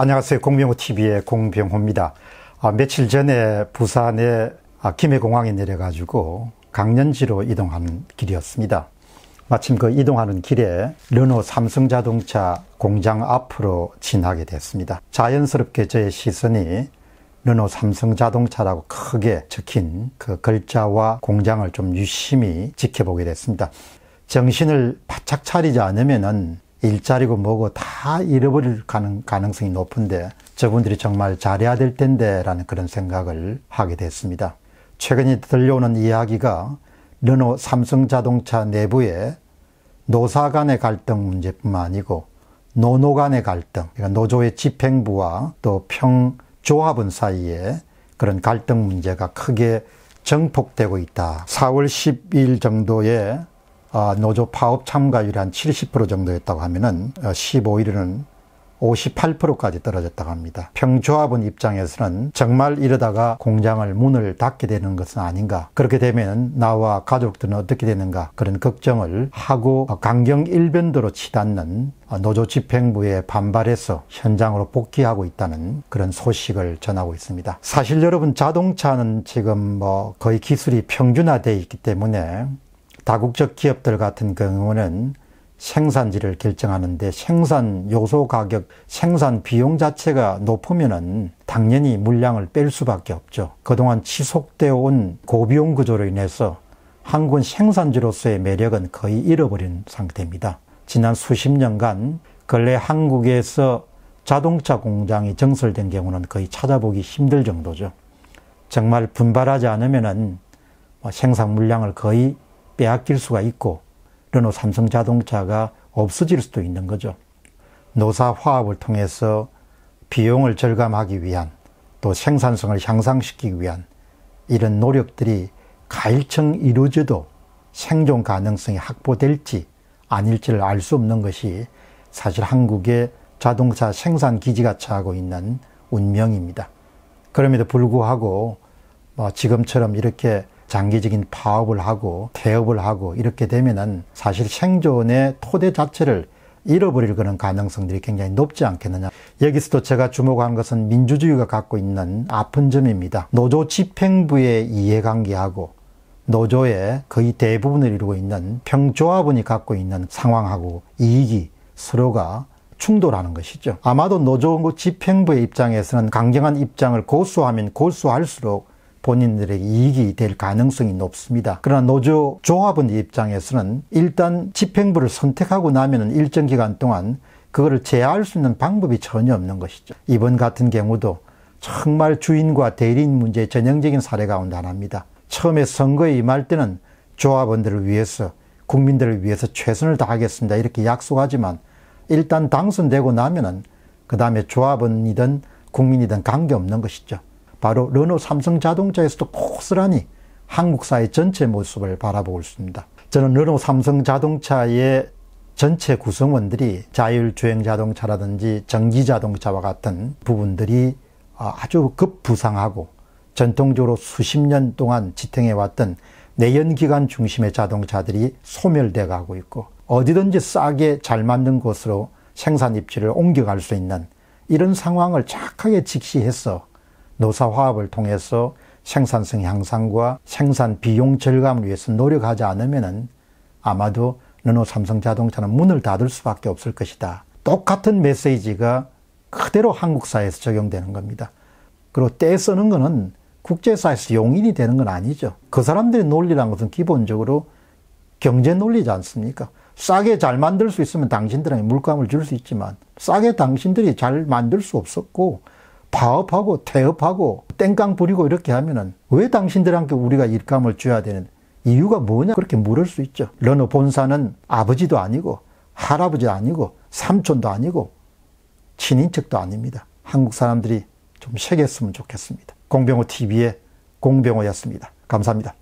안녕하세요. 공병호TV의 공병호입니다. 아, 며칠 전에 부산의 아, 김해공항에 내려가지고 강년지로 이동하는 길이었습니다. 마침 그 이동하는 길에 르노 삼성자동차 공장 앞으로 지나게 됐습니다. 자연스럽게 저의 시선이 르노 삼성자동차라고 크게 적힌 그 글자와 공장을 좀 유심히 지켜보게 됐습니다. 정신을 바짝 차리지 않으면은 일자리고 뭐고 다 잃어버릴 가능, 가능성이 높은데 저분들이 정말 잘해야 될 텐데 라는 그런 생각을 하게 됐습니다. 최근에 들려오는 이야기가 르노 삼성 자동차 내부에 노사 간의 갈등 문제뿐만 아니고 노노 간의 갈등, 그러니까 노조의 집행부와 또 평조합원 사이에 그런 갈등 문제가 크게 정폭되고 있다. 4월 10일 정도에 아, 노조 파업 참가율이 한 70% 정도였다고 하면은 15일에는 어, 58%까지 떨어졌다고 합니다. 평조합은 입장에서는 정말 이러다가 공장을 문을 닫게 되는 것은 아닌가. 그렇게 되면 나와 가족들은 어떻게 되는가. 그런 걱정을 하고 어, 강경 일변도로 치닫는 어, 노조 집행부에 반발해서 현장으로 복귀하고 있다는 그런 소식을 전하고 있습니다. 사실 여러분 자동차는 지금 뭐 거의 기술이 평준화되어 있기 때문에 다국적 기업들 같은 경우는 생산지를 결정하는데 생산 요소 가격, 생산 비용 자체가 높으면은 당연히 물량을 뺄 수밖에 없죠. 그동안 지속되어 온 고비용 구조로 인해서 한군 생산지로서의 매력은 거의 잃어버린 상태입니다. 지난 수십 년간 근래 한국에서 자동차 공장이 정설된 경우는 거의 찾아보기 힘들 정도죠. 정말 분발하지 않으면은 뭐 생산 물량을 거의 빼앗길 수가 있고 르노 삼성자동차가 없어질 수도 있는 거죠. 노사화합을 통해서 비용을 절감하기 위한 또 생산성을 향상시키기 위한 이런 노력들이 가일층 이루어져도 생존 가능성이 확보될지 아닐지를 알 수 없는 것이 사실 한국의 자동차 생산 기지가 차고 있는 운명입니다. 그럼에도 불구하고 뭐 지금처럼 이렇게 장기적인 파업을 하고 폐업을 하고 이렇게 되면은 사실 생존의 토대 자체를 잃어버릴 그런 가능성들이 굉장히 높지 않겠느냐. 여기서도 제가 주목한 것은 민주주의가 갖고 있는 아픈 점입니다. 노조 집행부의 이해관계하고 노조의 거의 대부분을 이루고 있는 평조합원이 갖고 있는 상황하고 이익이 서로가 충돌하는 것이죠. 아마도 노조 집행부의 입장에서는 강경한 입장을 고수하면 고수할수록 본인들의 이익이 될 가능성이 높습니다. 그러나 노조 조합원 입장에서는 일단 집행부를 선택하고 나면은 일정 기간 동안 그거를 제어할 수 있는 방법이 전혀 없는 것이죠. 이번 같은 경우도 정말 주인과 대리인 문제의 전형적인 사례 가운데 하나입니다. 처음에 선거에 임할 때는 조합원들을 위해서 국민들을 위해서 최선을 다하겠습니다. 이렇게 약속하지만 일단 당선되고 나면은 그 다음에 조합원이든 국민이든 관계없는 것이죠. 바로 르노 삼성 자동차에서도 고스란히 한국 사회 전체 모습을 바라보고 있습니다. 저는 르노 삼성 자동차의 전체 구성원들이 자율주행 자동차라든지 전기 자동차와 같은 부분들이 아, 아주 급부상하고 전통적으로 수십 년 동안 지탱해왔던 내연기관 중심의 자동차들이 소멸돼 가고 있고 어디든지 싸게 잘 만든 곳으로 생산 입지를 옮겨갈 수 있는 이런 상황을 착하게 직시해서 노사화합을 통해서 생산성 향상과 생산 비용 절감을 위해서 노력하지 않으면 아마도 르노 삼성 자동차는 문을 닫을 수밖에 없을 것이다. 똑같은 메시지가 그대로 한국사에서 회 적용되는 겁니다. 그리고 떼 쓰는 것은 국제사에서 용인이 되는 건 아니죠. 그 사람들의 논리란 것은 기본적으로 경제 논리지 않습니까? 싸게 잘 만들 수 있으면 당신들에게 물감을 줄 수 있지만 싸게 당신들이 잘 만들 수 없었고 파업하고 퇴업하고 땡깡 부리고 이렇게 하면은 왜 당신들한테 우리가 일감을 줘야 되는 이유가 뭐냐 그렇게 물을 수 있죠. 러너 본사는 아버지도 아니고 할아버지 아니고 삼촌도 아니고 친인척도 아닙니다. 한국 사람들이 좀 새겼으면 좋겠습니다. 공병호 TV의 공병호였습니다. 감사합니다.